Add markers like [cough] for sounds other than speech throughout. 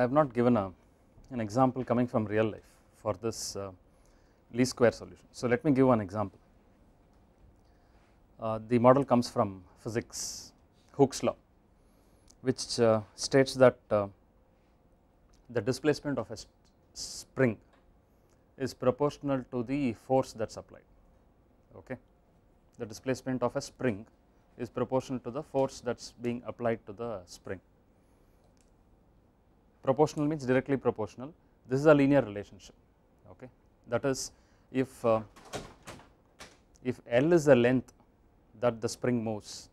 I have not given a, an example coming from real life for this uh, least square solution. So let me give one example. Uh, the model comes from physics Hooke's law which uh, states that uh, the displacement of a spring is proportional to the force that is applied okay. The displacement of a spring is proportional to the force that is being applied to the spring proportional means directly proportional this is a linear relationship okay that is if uh, if L is the length that the spring moves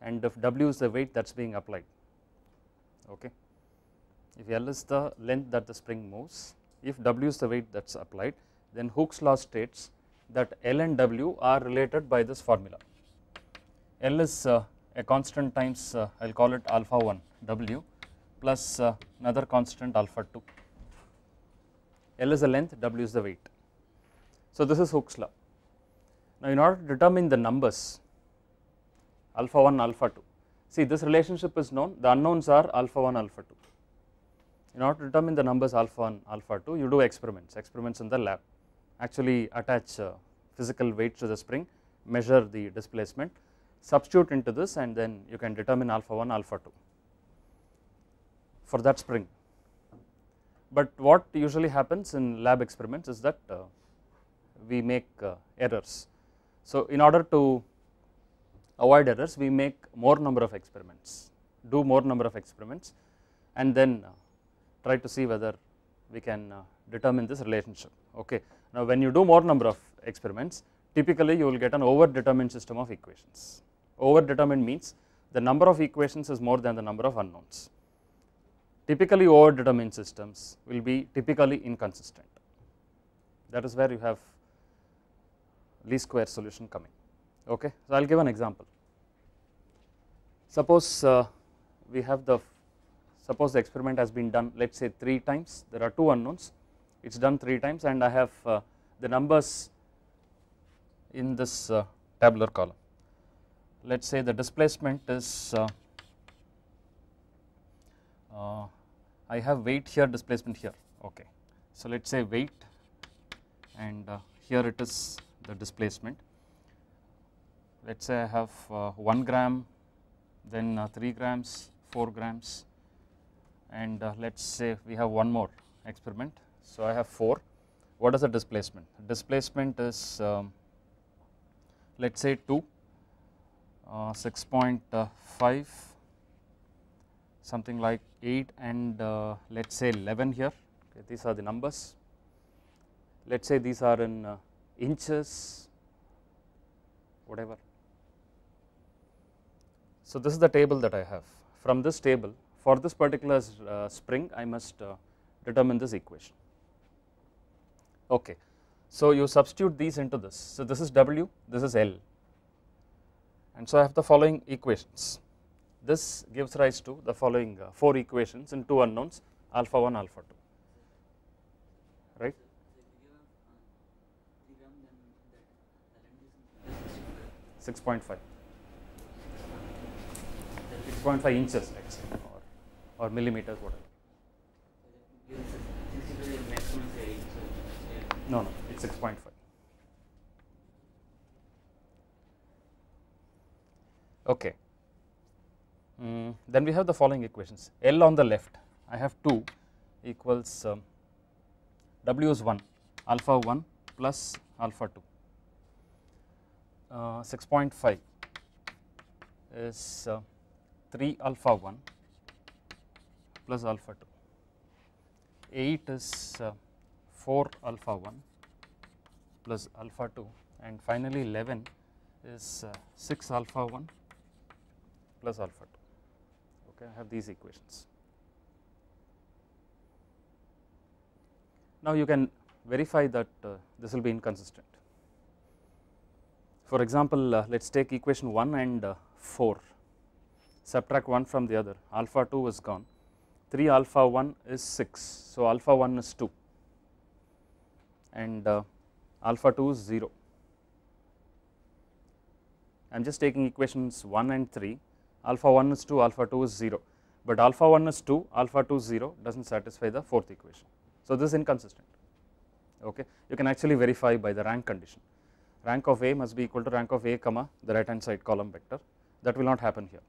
and if W is the weight that is being applied okay if L is the length that the spring moves if W is the weight that is applied then Hooke's law states that L and W are related by this formula L is uh, a constant times uh, I will call it alpha 1 W plus uh, another constant alpha 2. L is the length, W is the weight. So this is Hooke's law. Now in order to determine the numbers alpha 1, alpha 2, see this relationship is known, the unknowns are alpha 1, alpha 2. In order to determine the numbers alpha 1, alpha 2, you do experiments, experiments in the lab, actually attach uh, physical weight to the spring, measure the displacement, substitute into this and then you can determine alpha 1, alpha 2 for that spring. But what usually happens in lab experiments is that uh, we make uh, errors. So in order to avoid errors we make more number of experiments, do more number of experiments and then uh, try to see whether we can uh, determine this relationship okay. Now when you do more number of experiments typically you will get an over determined system of equations. Over determined means the number of equations is more than the number of unknowns typically over determined systems will be typically inconsistent. That is where you have least square solution coming. Okay, so I'll give an example. Suppose uh, we have the suppose the experiment has been done let's say three times. There are two unknowns. It's done three times, and I have uh, the numbers in this uh, tabular column. Let's say the displacement is uh, uh, I have weight here displacement here okay. So let us say weight and uh, here it is the displacement let us say I have uh, 1 gram then uh, 3 grams 4 grams and uh, let us say we have one more experiment. So I have 4 what is the displacement? Displacement is um, let us say 2 uh, 6.5 something like 8 and uh, let us say 11 here, okay, these are the numbers. Let us say these are in uh, inches, whatever. So, this is the table that I have. From this table, for this particular uh, spring, I must uh, determine this equation. Okay. So, you substitute these into this. So, this is W, this is L, and so I have the following equations. This gives rise to the following uh, 4 equations in 2 unknowns alpha 1 alpha 2 right. Six point five. Six point five inches, let or, or millimeters, whatever. No, no, it's six point five. Okay. Mm, then we have the following equations L on the left I have 2 equals um, W is 1 alpha 1 plus alpha 2 uh, 6.5 is uh, 3 alpha 1 plus alpha 2 8 is uh, 4 alpha 1 plus alpha 2 and finally 11 is uh, 6 alpha 1 plus alpha 2 okay, I have these equations. Now you can verify that uh, this will be inconsistent. For example, uh, let us take equation 1 and uh, 4, subtract 1 from the other, alpha 2 is gone, 3 alpha 1 is 6, so alpha 1 is 2 and uh, alpha 2 is 0. I am just taking equations 1 and 3 alpha 1 is 2, alpha 2 is 0, but alpha 1 is 2, alpha 2 is 0 does not satisfy the fourth equation. So, this is inconsistent, okay. You can actually verify by the rank condition. Rank of A must be equal to rank of A comma the right hand side column vector that will not happen here.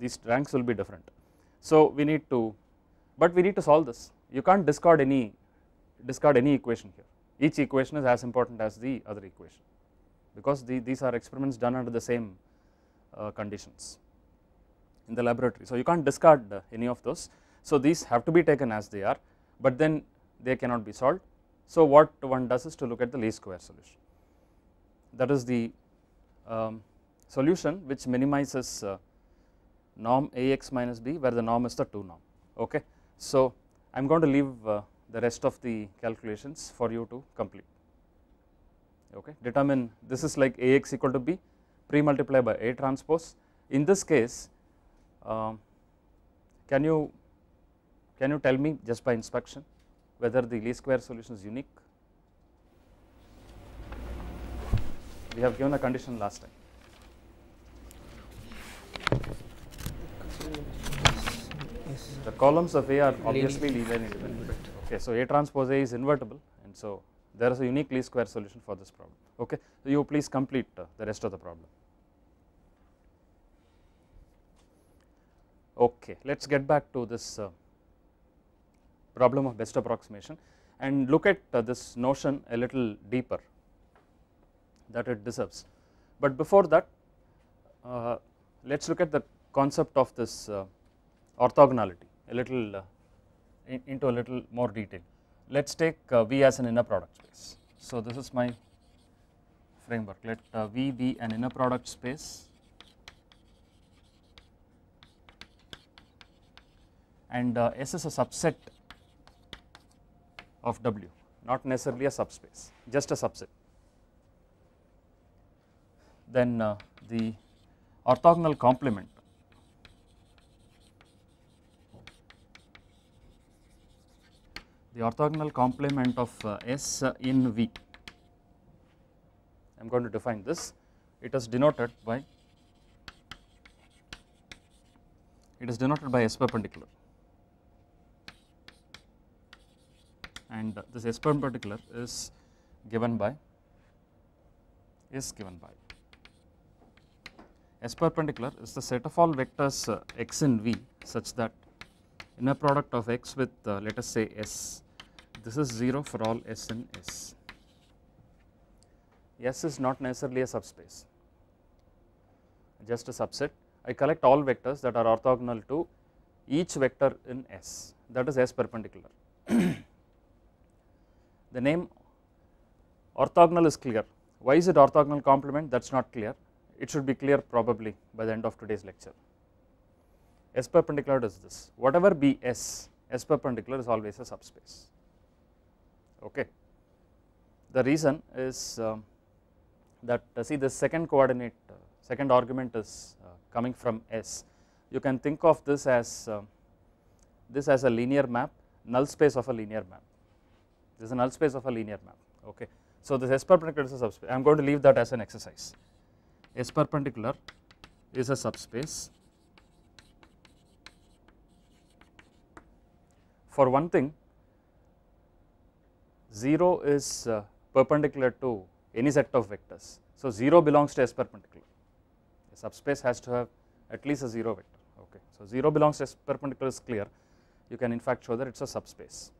These ranks will be different. So, we need to, but we need to solve this. You can't discard any, discard any equation here. Each equation is as important as the other equation because the, these are experiments done under the same uh, conditions in the laboratory. So, you can't discard any of those. So, these have to be taken as they are, but then they cannot be solved. So, what one does is to look at the least square solution. That is the um, solution which minimizes uh, norm Ax minus b where the norm is the 2 norm. Okay. So, I am going to leave uh, the rest of the calculations for you to complete. Okay. Determine this is like Ax equal to b pre multiplied by A transpose. In this case um, can you can you tell me just by inspection whether the least square solution is unique? We have given a condition last time. The columns of A are obviously linear independent. Okay, so A transpose A is invertible and so there is a unique least square solution for this problem. Okay, so you please complete uh, the rest of the problem. Okay, let us get back to this uh, problem of best approximation and look at uh, this notion a little deeper that it deserves. But before that, uh, let us look at the concept of this uh, orthogonality a little uh, in, into a little more detail. Let us take uh, V as an inner product space. So, this is my framework, let V be an inner product space and uh, S is a subset of W not necessarily a subspace just a subset. Then uh, the orthogonal complement the orthogonal complement of uh, S uh, in V I am going to define this it is denoted by it is denoted by S perpendicular and this S perpendicular particular is given by is given by S perpendicular is the set of all vectors uh, x in V such that inner product of x with uh, let us say S this is 0 for all S in S. S is not necessarily a subspace just a subset I collect all vectors that are orthogonal to each vector in S that is S perpendicular. [clears throat] the name orthogonal is clear. Why is it orthogonal complement? That is not clear. It should be clear probably by the end of today's lecture. S perpendicular does this. Whatever be S, S perpendicular is always a subspace. Okay. The reason is uh, that uh, see the second coordinate, uh, second argument is uh, coming from S. You can think of this as um, this as a linear map, null space of a linear map. This is a null space of a linear map. Okay. So this S perpendicular is a subspace. I am going to leave that as an exercise. S perpendicular is a subspace. For one thing, 0 is uh, perpendicular to any set of vectors. So 0 belongs to S perpendicular. A subspace has to have at least a 0 vector. Okay. So 0 belongs to S perpendicular is clear. You can in fact show that it is a subspace.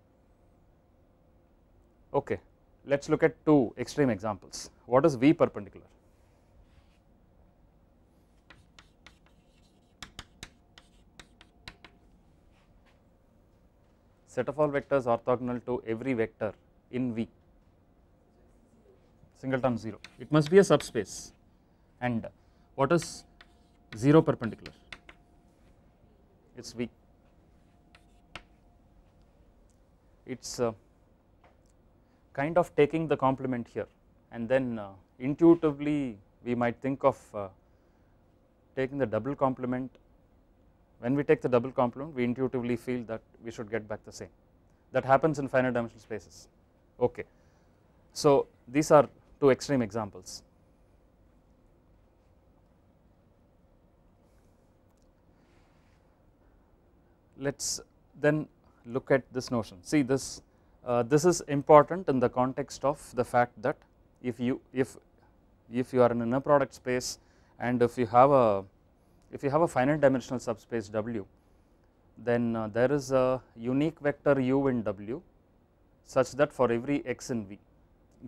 Okay, let us look at two extreme examples. What is V perpendicular? Set of all vectors orthogonal to every vector in V, singleton 0. It must be a subspace. And what is 0 perpendicular? It is V. It is uh, kind of taking the complement here and then uh, intuitively we might think of uh, taking the double complement. When we take the double complement we intuitively feel that we should get back the same that happens in finite dimensional spaces okay. So these are two extreme examples. Let us then look at this notion see this uh, this is important in the context of the fact that if you if if you are in a inner product space and if you have a if you have a finite dimensional subspace W then uh, there is a unique vector u in W such that for every x in V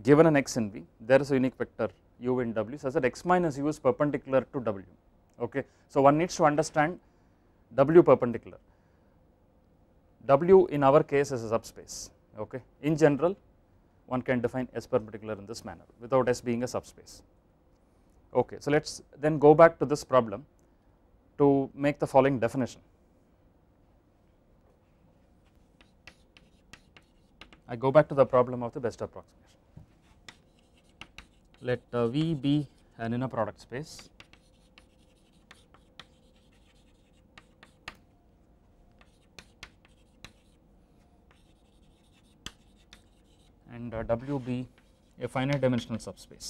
given an x in V there is a unique vector u in W such that x minus u is perpendicular to W okay. So one needs to understand W perpendicular W in our case is a subspace okay. In general one can define S perpendicular in this manner without S being a subspace. Okay, so let us then go back to this problem to make the following definition. I go back to the problem of the best approximation. Let uh, V be an inner product space and uh, W be a finite dimensional subspace.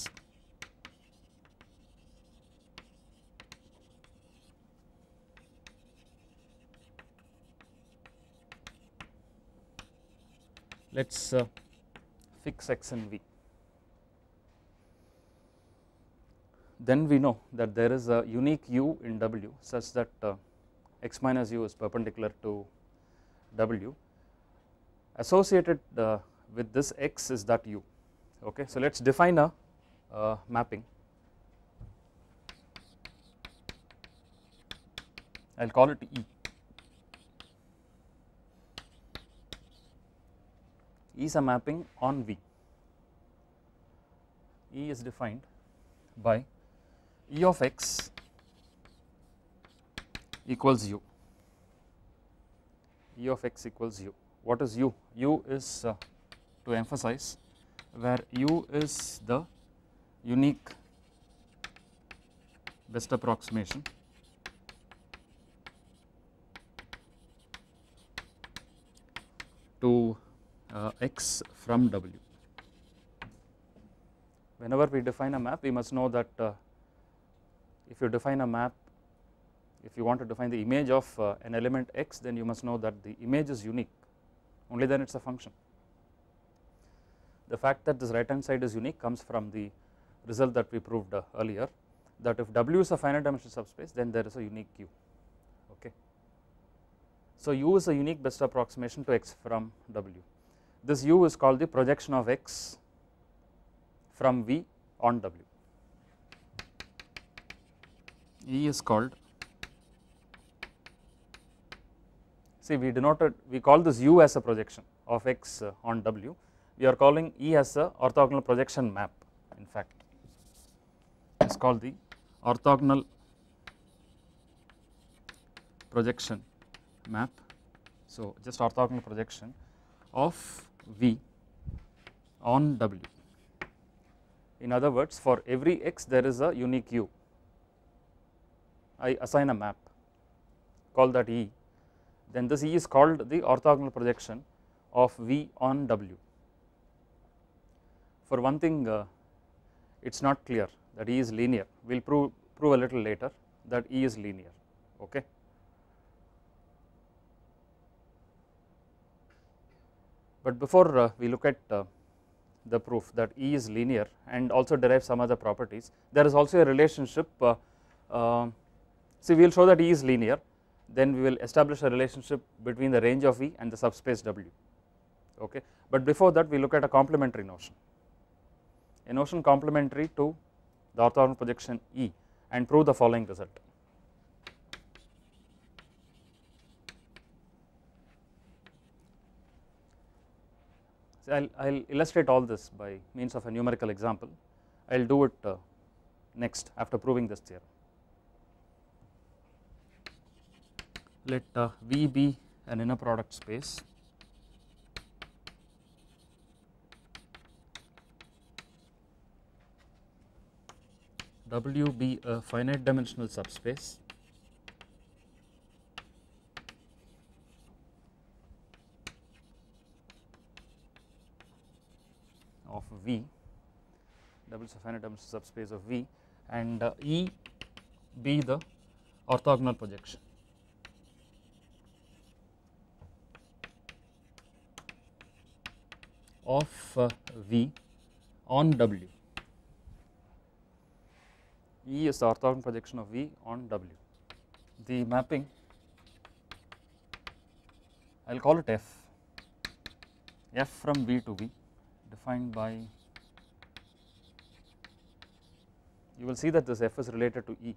Let us uh, fix x and v. Then we know that there is a unique u in w such that uh, x minus u is perpendicular to w associated uh, with this x is that u okay so let's define a uh, mapping i'll call it e e is a mapping on v e is defined by e of x equals u e of x equals u what is u u is uh, to emphasize where u is the unique best approximation to uh, x from w. Whenever we define a map we must know that uh, if you define a map if you want to define the image of uh, an element x then you must know that the image is unique only then it is a function. The fact that this right hand side is unique comes from the result that we proved uh, earlier that if W is a finite dimension subspace then there is a unique Q okay. So U is a unique best approximation to X from W. This U is called the projection of X from V on W. E is called see we denoted uh, we call this U as a projection of X uh, on W we are calling E as a orthogonal projection map in fact it is called the orthogonal projection map. So, just orthogonal projection of V on W. In other words for every x there is a unique u. I assign a map call that E then this E is called the orthogonal projection of V on W for one thing uh, it is not clear that E is linear, we will prove, prove a little later that E is linear, okay. But before uh, we look at uh, the proof that E is linear and also derive some other properties, there is also a relationship, uh, um, see we will show that E is linear, then we will establish a relationship between the range of E and the subspace W, okay. But before that we look at a complementary notion a notion complementary to the orthogonal projection E and prove the following result. So I'll, I'll illustrate all this by means of a numerical example. I'll do it uh, next after proving this theorem. Let uh, V be an inner product space W be a finite dimensional subspace of V, W is a finite dimensional subspace of V and uh, E be the orthogonal projection. of uh, V on W E is the orthogonal projection of V on W. The mapping I will call it F, F from V to V defined by you will see that this F is related to E.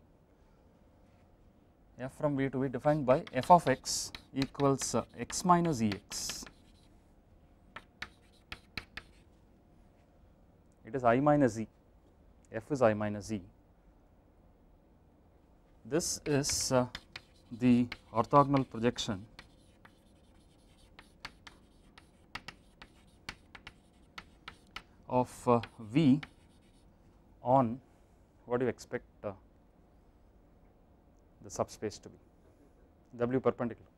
F from V to V defined by F of x equals uh, x minus Ex. It is I minus E, F is I minus E this is uh, the orthogonal projection of uh, V on what do you expect uh, the subspace to be W perpendicular.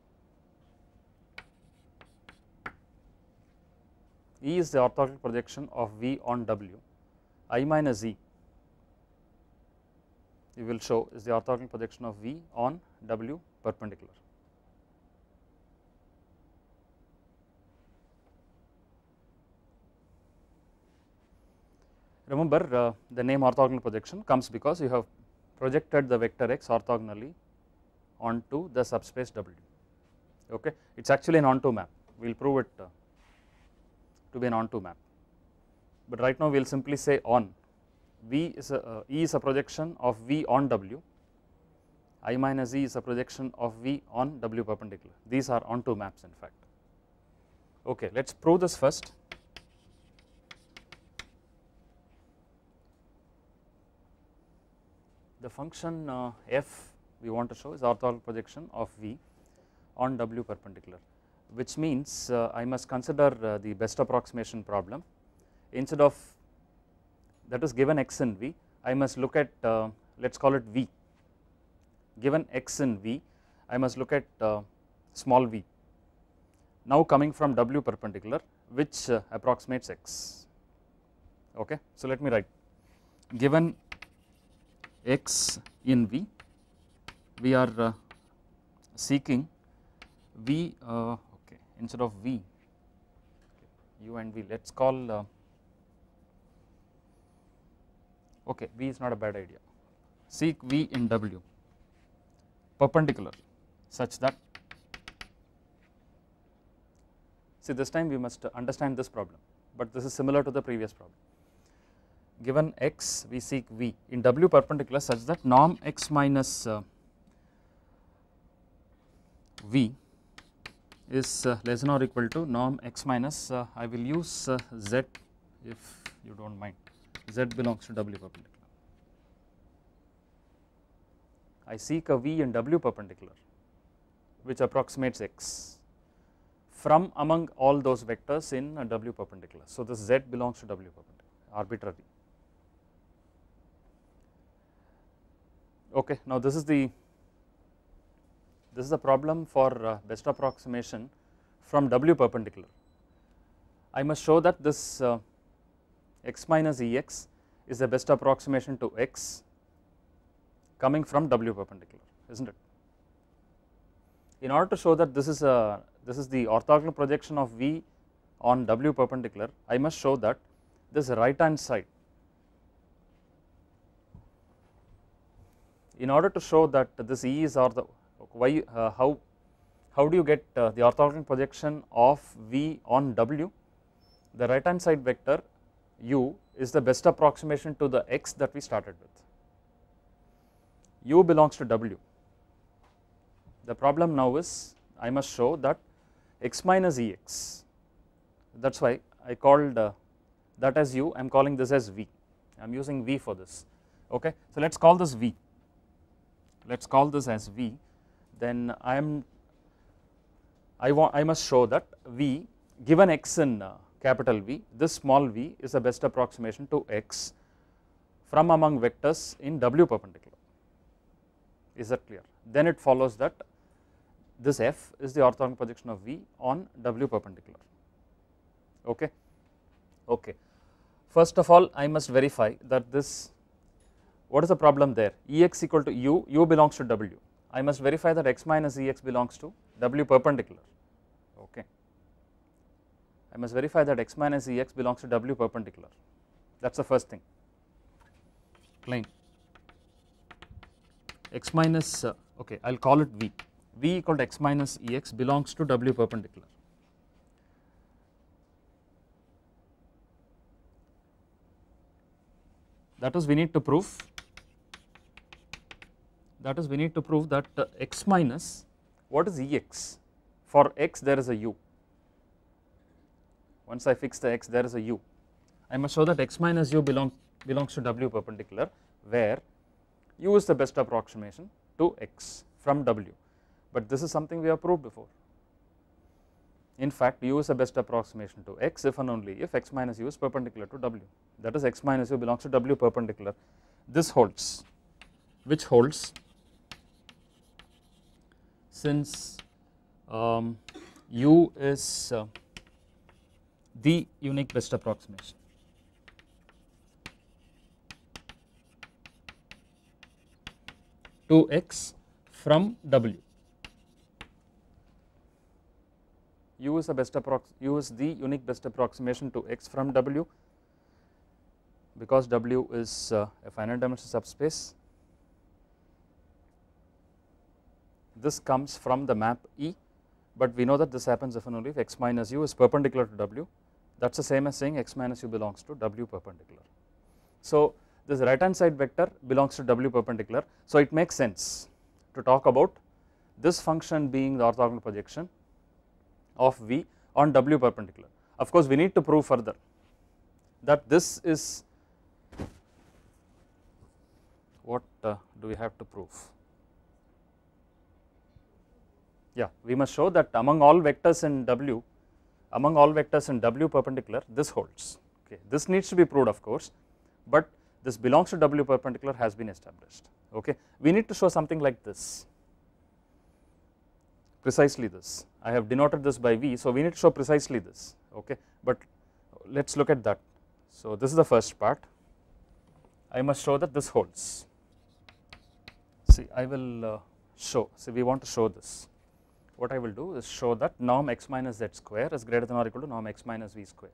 E is the orthogonal projection of V on W, I minus E we will show is the orthogonal projection of V on W perpendicular. Remember uh, the name orthogonal projection comes because you have projected the vector x orthogonally onto the subspace W. Okay, it is actually an onto map. We will prove it uh, to be an onto map, but right now we will simply say on V is a, uh, E is a projection of V on W, I minus E is a projection of V on W perpendicular. These are onto maps in fact. Okay, let us prove this first. The function uh, f we want to show is orthogonal projection of V on W perpendicular which means uh, I must consider uh, the best approximation problem instead of that is given x and v I must look at uh, let us call it v given x and v I must look at uh, small v now coming from w perpendicular which uh, approximates x okay. So let me write given x in v we are uh, seeking v uh, okay instead of v u and v let us call uh, okay V is not a bad idea seek V in W perpendicular such that see this time we must understand this problem but this is similar to the previous problem given x we seek V in W perpendicular such that norm x minus uh, V is uh, less than or equal to norm x minus uh, I will use uh, Z if you do not mind Z belongs to W perpendicular. I seek a V in W perpendicular which approximates X from among all those vectors in a W perpendicular. So, this Z belongs to W perpendicular arbitrary. Okay, now this is the this is the problem for uh, best approximation from W perpendicular. I must show that this uh, x minus Ex is the best approximation to x coming from W perpendicular, is not it? In order to show that this is a this is the orthogonal projection of V on W perpendicular, I must show that this right hand side. In order to show that this E is the why uh, how how do you get uh, the orthogonal projection of V on W? The right hand side vector u is the best approximation to the x that we started with. u belongs to w. The problem now is I must show that x minus ex that is why I called uh, that as u I am calling this as v I am using v for this okay. So let us call this v let us call this as v then I am I want I must show that v given x in uh, capital V, this small v is the best approximation to x from among vectors in W perpendicular. Is that clear? Then it follows that this F is the orthogonal projection of V on W perpendicular. Okay. Okay. First of all, I must verify that this, what is the problem there? Ex equal to U, U belongs to W. I must verify that x minus Ex belongs to W perpendicular. I must verify that x minus Ex belongs to W perpendicular that is the first thing plane x minus uh, okay I will call it V V equal to x minus Ex belongs to W perpendicular that is we need to prove that is we need to prove that uh, x minus what is ex for x there is a u once I fix the x, there is a u. I must show that x minus u belongs belongs to w perpendicular where u is the best approximation to x from w. But this is something we have proved before. In fact, u is the best approximation to x if and only if x minus u is perpendicular to w. That is x minus u belongs to w perpendicular. This holds, which holds since um, u is uh, the unique best approximation. to x from w. Use the best approx use the unique best approximation to x from w because w is uh, a finite dimension subspace. This comes from the map E, but we know that this happens if and only if x minus u is perpendicular to w that is the same as saying x minus u belongs to w perpendicular. So this right hand side vector belongs to w perpendicular so it makes sense to talk about this function being the orthogonal projection of v on w perpendicular. Of course we need to prove further that this is what uh, do we have to prove yeah we must show that among all vectors in w among all vectors in W perpendicular this holds. Okay. This needs to be proved of course, but this belongs to W perpendicular has been established. Okay. We need to show something like this, precisely this. I have denoted this by V, so we need to show precisely this. Okay. But let us look at that. So this is the first part. I must show that this holds. See, I will uh, show. See, we want to show this what I will do is show that norm x minus z square is greater than or equal to norm x minus v square,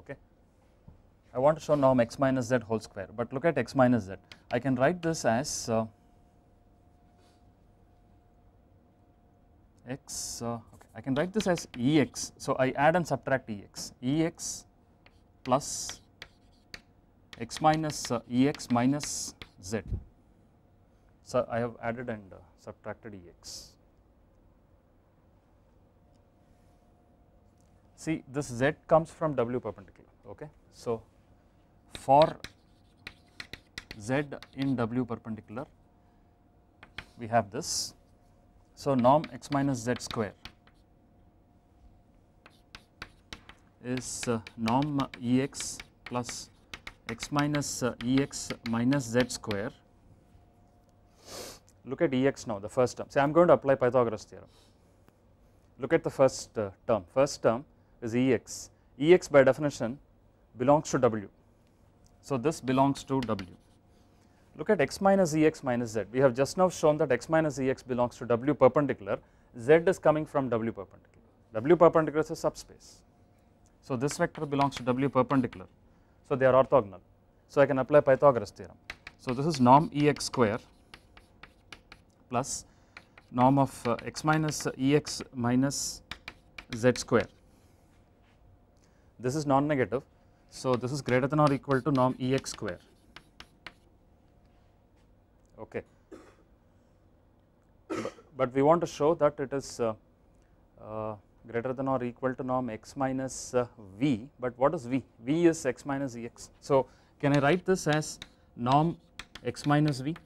okay. I want to show norm x minus z whole square, but look at x minus z. I can write this as uh, x, uh, okay. I can write this as ex. So I add and subtract ex, ex plus x minus uh, ex minus z. So I have added and uh, subtracted ex. see this z comes from w perpendicular okay. So for z in w perpendicular we have this. So norm x minus z square is uh, norm ex plus x minus uh, ex minus z square. Look at ex now the first term. See I am going to apply Pythagoras theorem. Look at the first uh, term. First term is Ex. Ex by definition belongs to W. So this belongs to W. Look at x minus Ex minus Z. We have just now shown that x minus Ex belongs to W perpendicular. Z is coming from W perpendicular. W perpendicular is a subspace. So this vector belongs to W perpendicular. So they are orthogonal. So I can apply Pythagoras theorem. So this is norm Ex square plus norm of uh, x minus Ex minus Z square this is non-negative. So, this is greater than or equal to norm E x square. Okay. But, but we want to show that it is uh, uh, greater than or equal to norm x minus uh, v, but what is v? v is x minus E x. So, can I write this as norm x minus v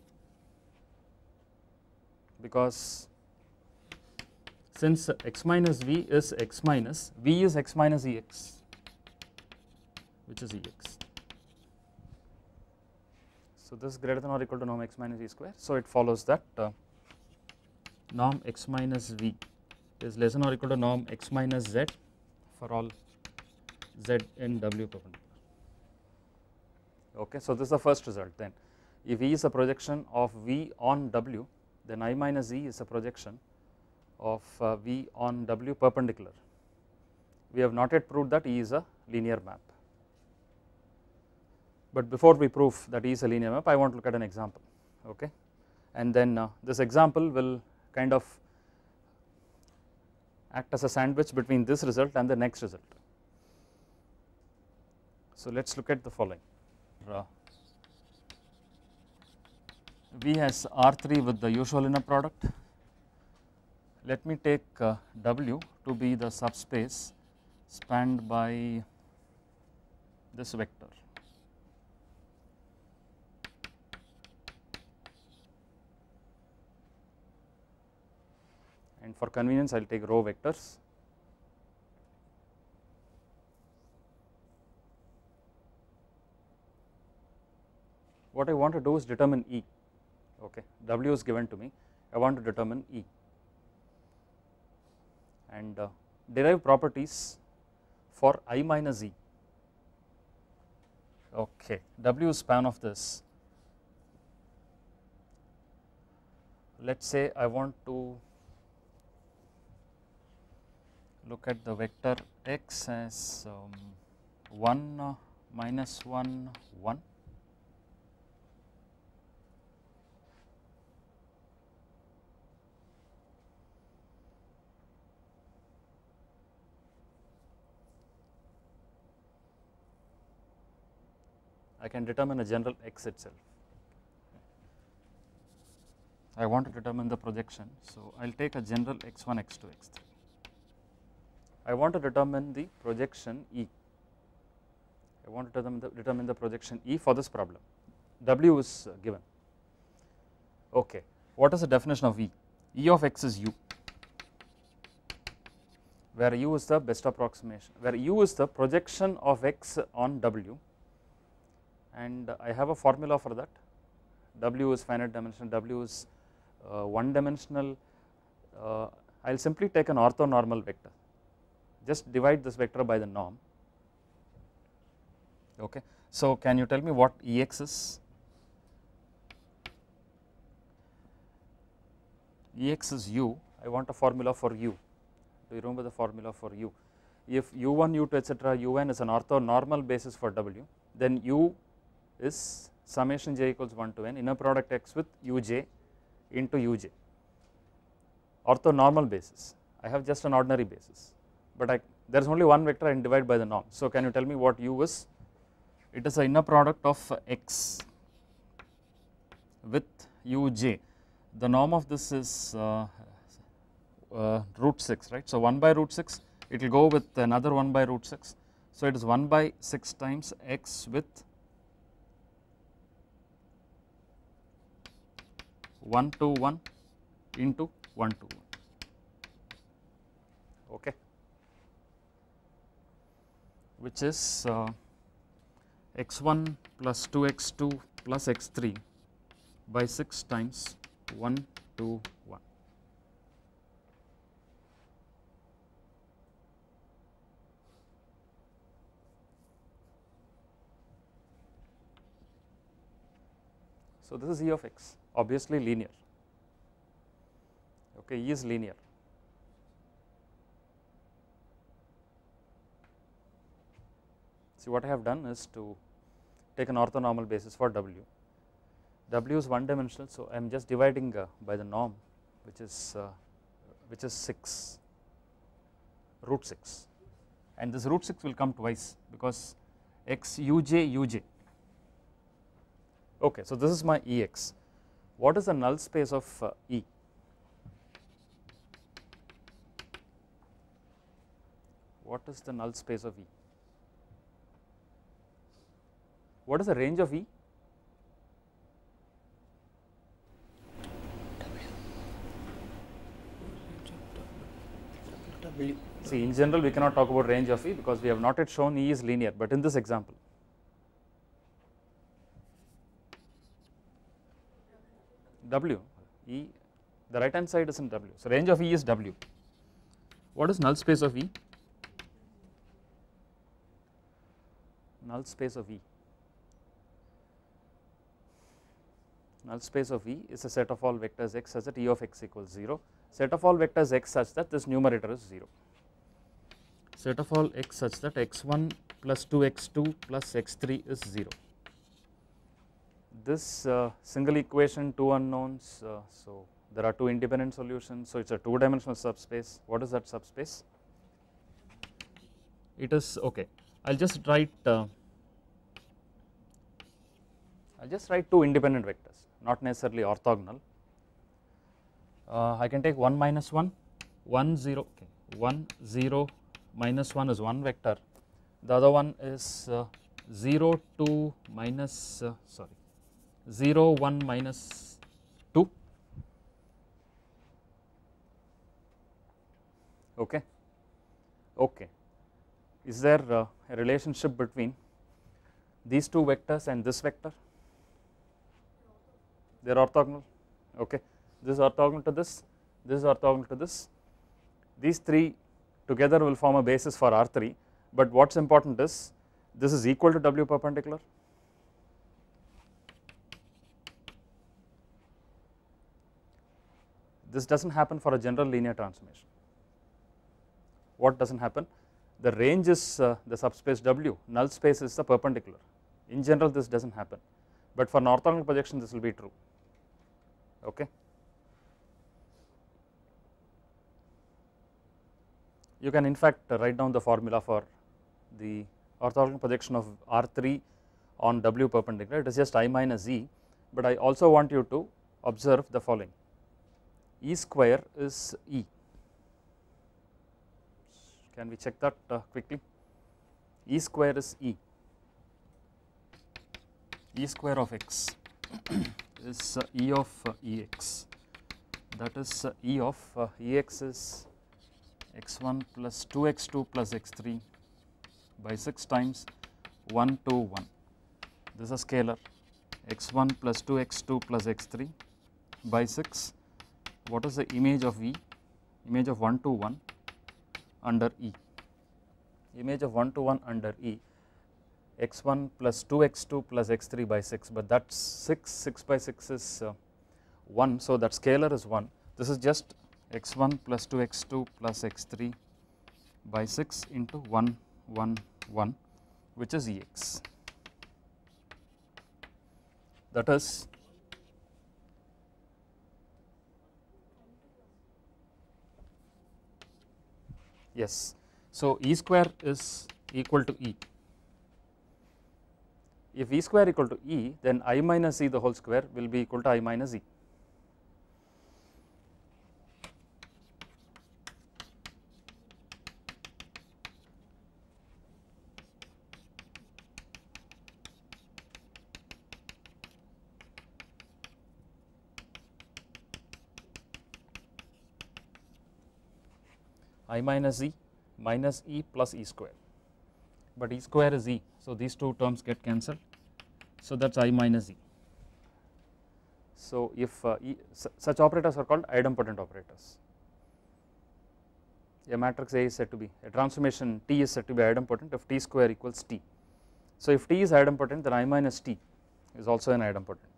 because since x minus v is x minus, v is x minus E x which is E x. So, this is greater than or equal to norm x minus E square. So, it follows that uh, norm x minus V is less than or equal to norm x minus Z for all Z in W perpendicular. Okay, so this is the first result then. If E is a projection of V on W, then I minus E is a projection of uh, V on W perpendicular. We have not yet proved that E is a linear map. But before we prove that E is a linear map I want to look at an example okay and then uh, this example will kind of act as a sandwich between this result and the next result. So let us look at the following. Uh, v has R3 with the usual inner product. Let me take uh, W to be the subspace spanned by this vector. for convenience I will take row vectors. What I want to do is determine E, okay, W is given to me, I want to determine E and uh, derive properties for I minus E, okay, W span of this. Let us say I want to look at the vector x as um, 1 uh, minus 1 1 I can determine a general x itself. I want to determine the projection. So, I will take a general x1, x2, x3. I want to determine the projection E. I want to determine the, determine the projection E for this problem. W is given. Okay. What is the definition of E? E of x is U where u is the best approximation, where u is the projection of x on w and I have a formula for that, w is finite dimensional. w is uh, one dimensional, uh, I will simply take an orthonormal vector just divide this vector by the norm okay. So can you tell me what Ex is? Ex is u, I want a formula for u, do you remember the formula for u? If u1, u2 etc un is an orthonormal basis for w then u is summation j equals 1 to n inner product x with uj into uj orthonormal basis I have just an ordinary basis but I, there is only one vector and divide by the norm. So can you tell me what u is? It is the inner product of x with uj. The norm of this is uh, uh, root 6 right. So 1 by root 6 it will go with another 1 by root 6. So it is 1 by 6 times x with 1 to 1 into 1 to 1 okay which is uh, x 1 plus 2 x 2 plus x 3 by 6 times 1 2 1. So, this is E of x obviously linear, okay, E is linear. See what I have done is to take an orthonormal basis for W. W is one dimensional so I am just dividing uh, by the norm which is uh, which is 6 root 6 and this root 6 will come twice because x uj uj okay so this is my ex what is the null space of uh, e what is the null space of e what is the range of E? See, in general, we cannot talk about range of E because we have not yet shown E is linear, but in this example, W, E, the right hand side is in W. So, range of E is W. What is null space of E? Null space of E. null space of E is a set of all vectors x such that E of x equals 0, set of all vectors x such that this numerator is 0, set of all x such that x1 plus 2x2 plus x3 is 0. This uh, single equation two unknowns, uh, so there are two independent solutions, so it is a two dimensional subspace. What is that subspace? It is okay, I will just write uh, I will just write two independent vectors not necessarily orthogonal. Uh, I can take 1 minus 1, 1 0, okay, 1 0 minus 1 is one vector, the other one is uh, 0 2 minus, uh, sorry, 0 1 minus 2, okay, okay. Is there uh, a relationship between these two vectors and this vector? they are orthogonal okay this is orthogonal to this this is orthogonal to this these three together will form a basis for R3 but what is important is this is equal to W perpendicular this does not happen for a general linear transformation what does not happen the range is uh, the subspace W null space is the perpendicular in general this does not happen but for an orthogonal projection this will be true okay. You can in fact write down the formula for the orthogonal projection of R3 on W perpendicular it is just I minus E but I also want you to observe the following E square is E can we check that uh, quickly E square is E E square of X [clears throat] is uh, E of uh, Ex that is uh, E of Ex is x1 plus 2x2 plus x3 by 6 times 1 to 1 this is a scalar x1 plus 2x2 plus x3 by 6 what is the image of E image of 1 to 1 under E image of 1 to 1 under E x1 plus 2x2 plus x3 by 6 but that's 6 6 by 6 is uh, 1 so that scalar is 1 this is just x1 plus 2x2 plus x3 by 6 into 1 1 1 which is ex that is yes so e square is equal to e if e square equal to e then i minus e the whole square will be equal to i minus e. i minus e minus e plus e square but E square is E. So these two terms get cancelled. So that is I minus E. So if uh, e, such operators are called idempotent operators. A matrix A is said to be a transformation T is said to be idempotent if T square equals T. So if T is idempotent then I minus T is also an idempotent.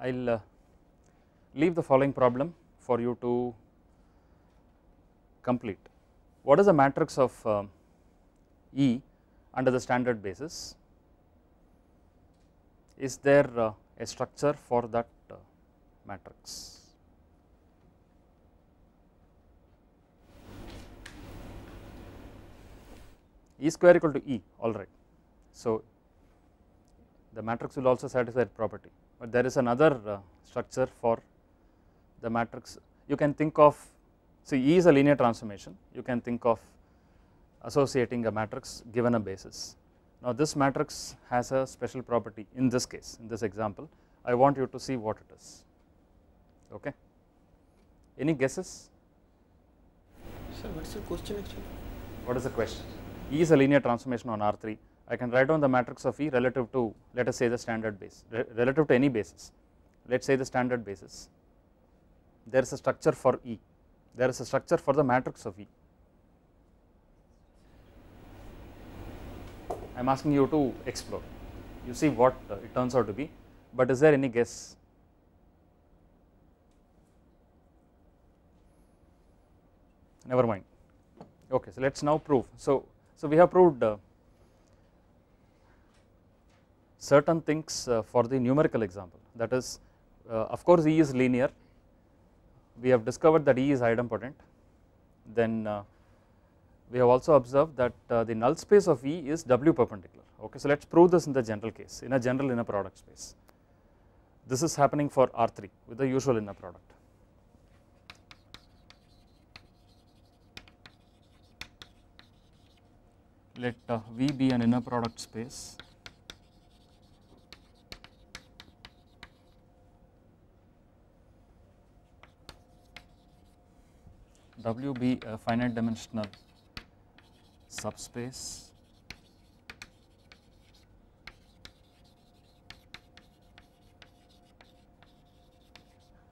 I will uh, leave the following problem for you to complete. What is the matrix of uh, E under the standard basis? Is there uh, a structure for that uh, matrix? E square equal to E alright. So the matrix will also satisfy property but there is another uh, structure for the matrix you can think of so E is a linear transformation. You can think of associating a matrix given a basis. Now this matrix has a special property in this case, in this example. I want you to see what it is. Okay. Any guesses? Sir, what's the question actually? What is the question? E is a linear transformation on R3. I can write down the matrix of E relative to, let us say, the standard base, re relative to any basis. Let us say the standard basis. There is a structure for E there is a structure for the matrix of E. I am asking you to explore, you see what uh, it turns out to be, but is there any guess? Never mind. Okay, so let us now prove. So, so we have proved uh, certain things uh, for the numerical example that is uh, of course E is linear we have discovered that E is idempotent then uh, we have also observed that uh, the null space of E is W perpendicular okay so let us prove this in the general case in a general inner product space this is happening for R3 with the usual inner product. Let uh, V be an inner product space W be a uh, finite dimensional subspace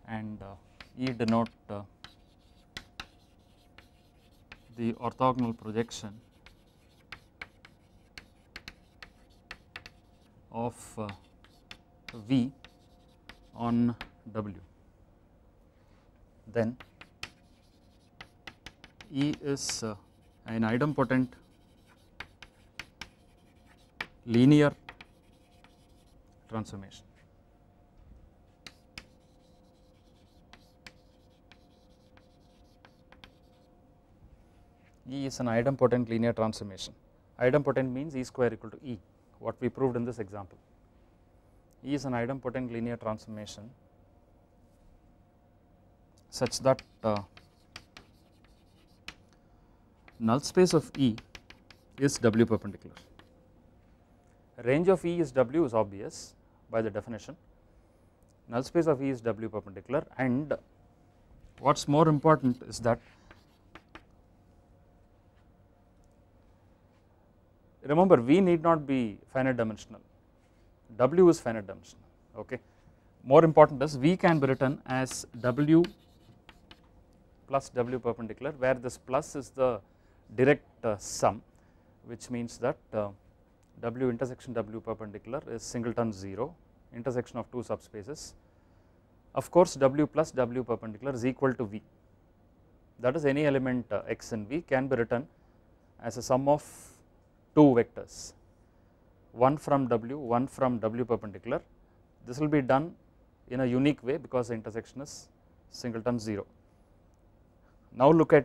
and uh, E denote uh, the orthogonal projection of uh, V on W. Then E is an idempotent linear transformation. E is an idempotent linear transformation. Idempotent means E square equal to E, what we proved in this example. E is an idempotent linear transformation such that uh, null space of E is W perpendicular. Range of E is W is obvious by the definition. Null space of E is W perpendicular and what is more important is that remember V need not be finite dimensional, W is finite dimensional okay. More important is V can be written as W plus W perpendicular where this plus is the direct uh, sum which means that uh, W intersection W perpendicular is singleton 0 intersection of two subspaces of course W plus W perpendicular is equal to V that is any element uh, X in V can be written as a sum of two vectors one from W one from W perpendicular this will be done in a unique way because the intersection is singleton 0. Now look at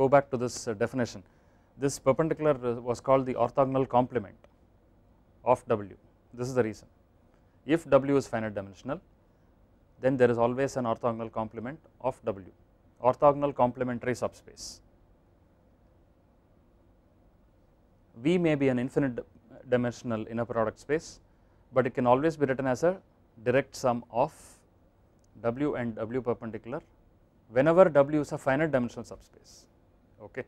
go back to this uh, definition. This perpendicular uh, was called the orthogonal complement of W. This is the reason. If W is finite dimensional, then there is always an orthogonal complement of W, orthogonal complementary subspace. V may be an infinite dimensional inner product space, but it can always be written as a direct sum of W and W perpendicular whenever W is a finite dimensional subspace okay.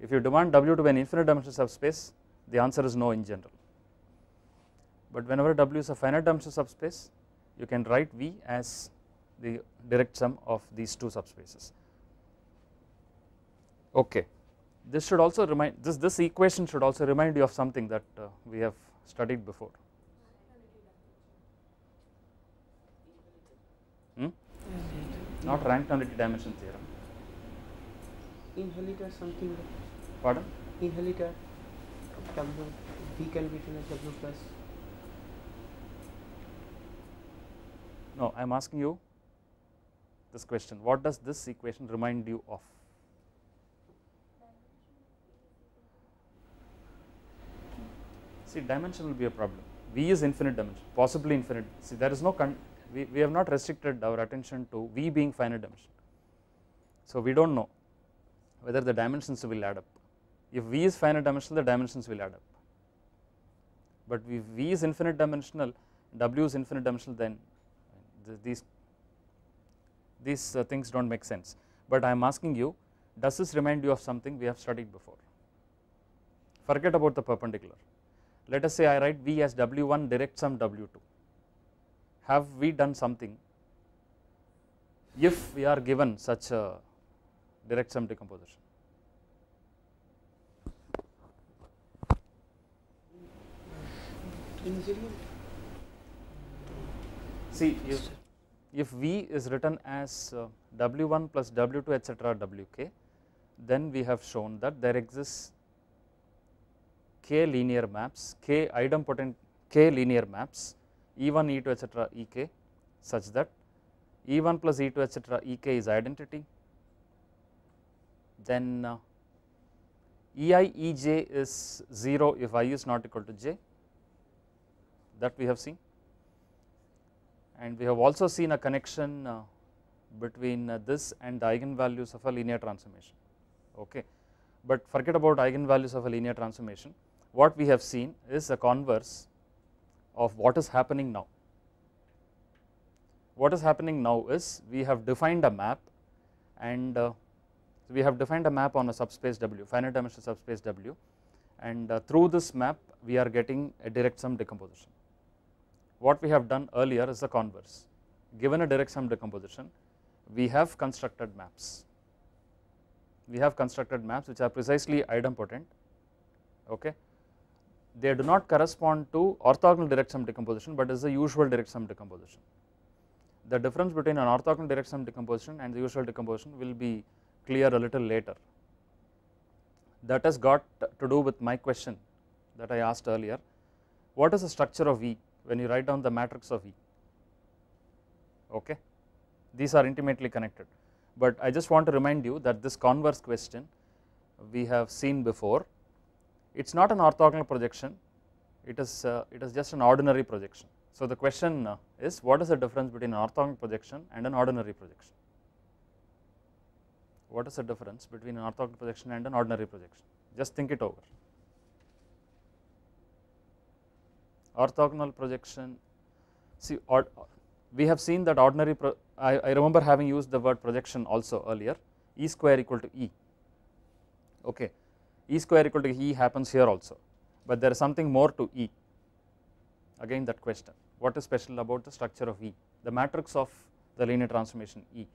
If you demand W to be an infinite dimensional subspace the answer is no in general but whenever W is a finite dimensional subspace you can write V as the direct sum of these two subspaces okay this should also remind this this equation should also remind you of something that uh, we have studied before hmm? not rank nullity dimension theorem inhalator something pardon inhalator w v can be written as w plus no i am asking you this question what does this equation remind you of see dimension will be a problem v is infinite dimension possibly infinite see there is no we, we have not restricted our attention to v being finite dimension so we do not know whether the dimensions will add up. If V is finite dimensional the dimensions will add up but if V is infinite dimensional W is infinite dimensional then these these uh, things do not make sense but I am asking you does this remind you of something we have studied before forget about the perpendicular let us say I write V as W1 direct sum W2 have we done something if we are given such a direct sum decomposition. See, if, if V is written as uh, W1 plus W2 etc. Wk, then we have shown that there exists k linear maps, k idempotent, k linear maps, E1, E2 etc. Ek such that E1 plus E2 etc. Ek is identity, then uh, EI EJ is 0 if I is not equal to j that we have seen and we have also seen a connection uh, between uh, this and the eigenvalues of a linear transformation okay but forget about eigenvalues of a linear transformation what we have seen is the converse of what is happening now what is happening now is we have defined a map and uh, so we have defined a map on a subspace W, finite dimensional subspace W and uh, through this map we are getting a direct sum decomposition. What we have done earlier is the converse. Given a direct sum decomposition, we have constructed maps. We have constructed maps which are precisely idempotent, okay. They do not correspond to orthogonal direct sum decomposition but is the usual direct sum decomposition. The difference between an orthogonal direct sum decomposition and the usual decomposition will be clear a little later. That has got to do with my question that I asked earlier. What is the structure of E when you write down the matrix of E? Okay, these are intimately connected. But I just want to remind you that this converse question we have seen before. It is not an orthogonal projection, it is, uh, it is just an ordinary projection. So the question is what is the difference between an orthogonal projection and an ordinary projection? what is the difference between an orthogonal projection and an ordinary projection just think it over orthogonal projection see or, we have seen that ordinary pro, I, I remember having used the word projection also earlier e square equal to e okay e square equal to e happens here also but there is something more to e again that question what is special about the structure of e the matrix of the linear transformation e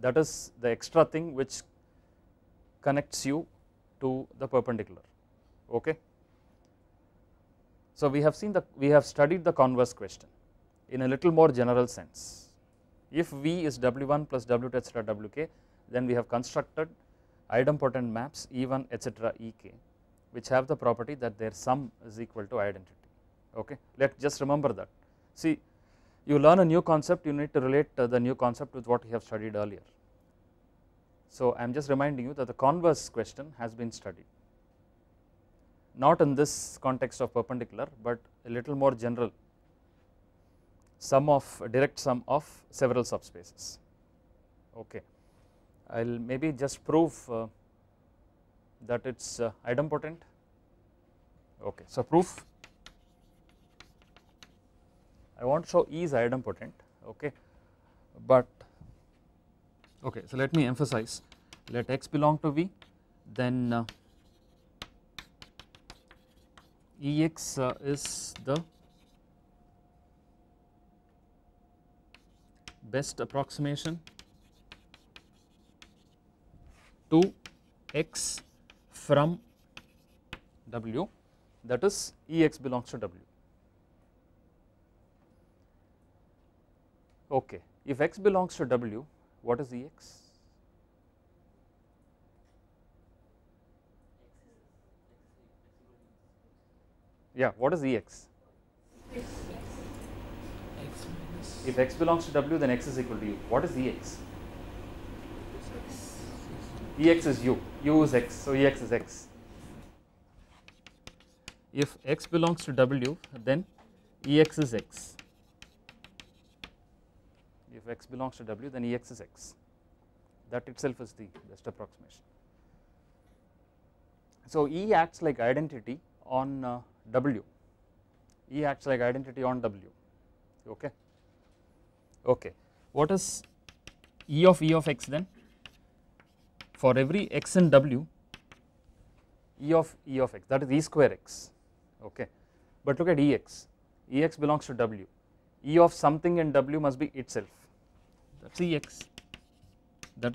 that is the extra thing which connects you to the perpendicular okay. So we have seen the we have studied the converse question in a little more general sense if V is W1 plus W2 etc Wk then we have constructed idempotent maps E1 etc Ek which have the property that their sum is equal to identity okay let just remember that see you learn a new concept you need to relate the new concept with what you have studied earlier. So I am just reminding you that the converse question has been studied not in this context of perpendicular but a little more general sum of direct sum of several subspaces okay I will maybe just prove uh, that it is uh, idempotent okay so proof I want to show E is idempotent okay but okay so let me emphasize let x belong to V then uh, Ex uh, is the best approximation to x from W that is Ex belongs to W Okay, if x belongs to W, what is Ex? Yeah, what is Ex? if x belongs to W, then x is equal to u. What is Ex? Ex is u, u is x, so Ex is x. If x belongs to W, then Ex is x x belongs to w then ex is x that itself is the best approximation. So E acts like identity on uh, W E acts like identity on W okay okay what is E of E of x then for every x in W E of E of x that is E square x okay but look at EX EX belongs to W E of something in W must be itself 3x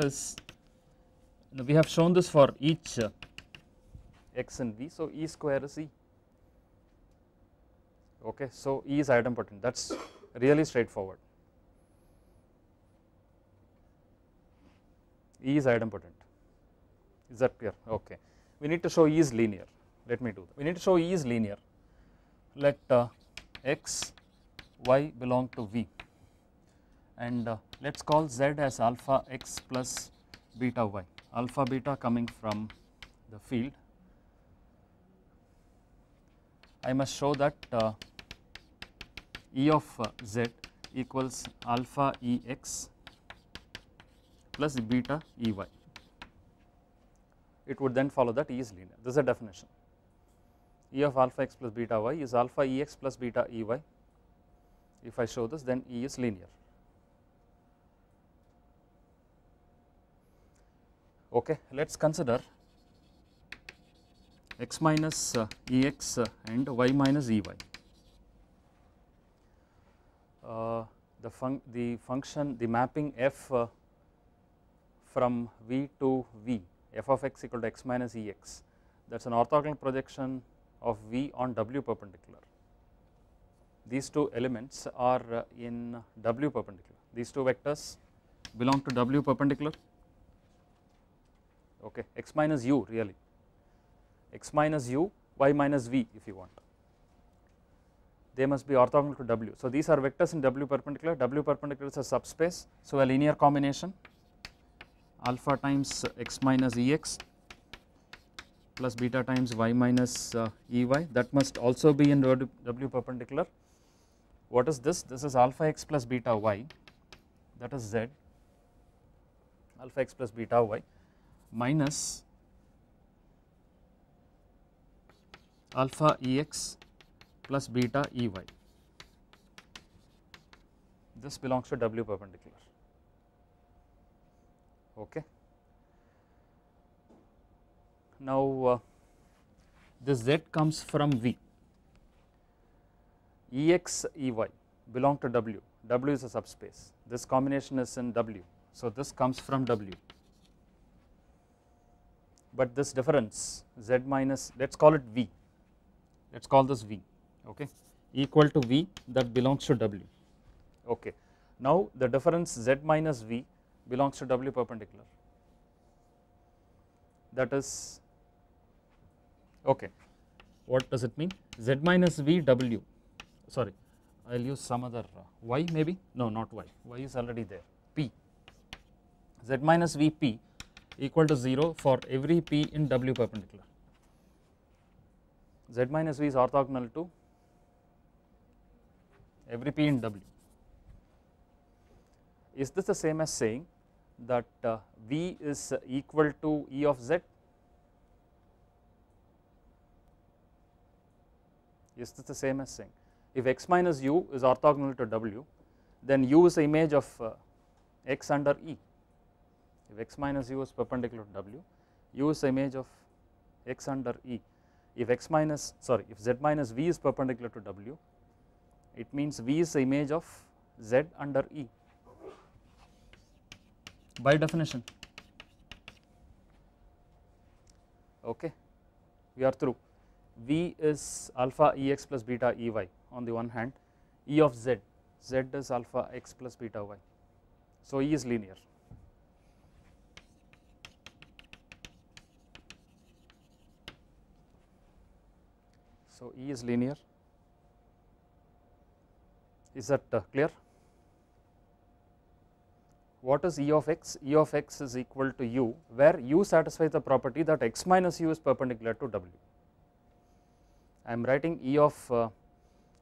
is we have shown this for each uh, x and v. So, E square is E okay. So, E is idempotent that is really straightforward. E is idempotent is that clear okay. We need to show E is linear let me do that. We need to show E is linear let uh, x y belong to V and uh, let us call z as alpha x plus beta y, alpha beta coming from the field. I must show that uh, E of uh, z equals alpha E x plus beta E y. It would then follow that E is linear, this is a definition. E of alpha x plus beta y is alpha E x plus beta E y. If I show this then E is linear. okay let us consider x minus uh, Ex uh, and y minus Ey. Uh, the, func the function the mapping f uh, from V to V f of x equal to x minus Ex that is an orthogonal projection of V on W perpendicular. These two elements are uh, in W perpendicular these two vectors belong to W perpendicular okay x minus u really x minus u y minus v if you want they must be orthogonal to w so these are vectors in w perpendicular w perpendicular is a subspace so a linear combination alpha times x minus ex plus beta times y minus uh, ey that must also be in w perpendicular what is this this is alpha x plus beta y that is z alpha x plus beta y minus alpha Ex plus beta Ey. This belongs to W perpendicular, okay. Now, uh, this Z comes from V, Ex, Ey belong to W, W is a subspace, this combination is in W, so this comes from W but this difference z minus let us call it V, let us call this V okay equal to V that belongs to W okay. Now the difference z minus V belongs to W perpendicular that is okay what does it mean z minus V W sorry I will use some other uh, Y maybe no not Y Y is already there P z minus V P equal to 0 for every p in w perpendicular. z minus v is orthogonal to every p in w. Is this the same as saying that uh, v is equal to e of z? Is this the same as saying if x minus u is orthogonal to w then u is the image of uh, x under e if x minus u is perpendicular to w, u is the image of x under E. If x minus sorry if z minus v is perpendicular to w, it means v is the image of z under E by definition. Okay, we are through. V is alpha ex plus beta ey on the one hand, E of z, z is alpha x plus beta y. So E is linear. So, E is linear. Is that uh, clear? What is E of x? E of x is equal to u where u satisfies the property that x minus u is perpendicular to w. I am writing E of uh,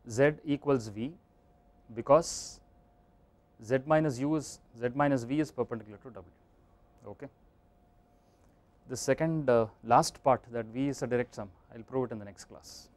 z equals v because z minus u is z minus v is perpendicular to w okay the second uh, last part that v is a direct sum i will prove it in the next class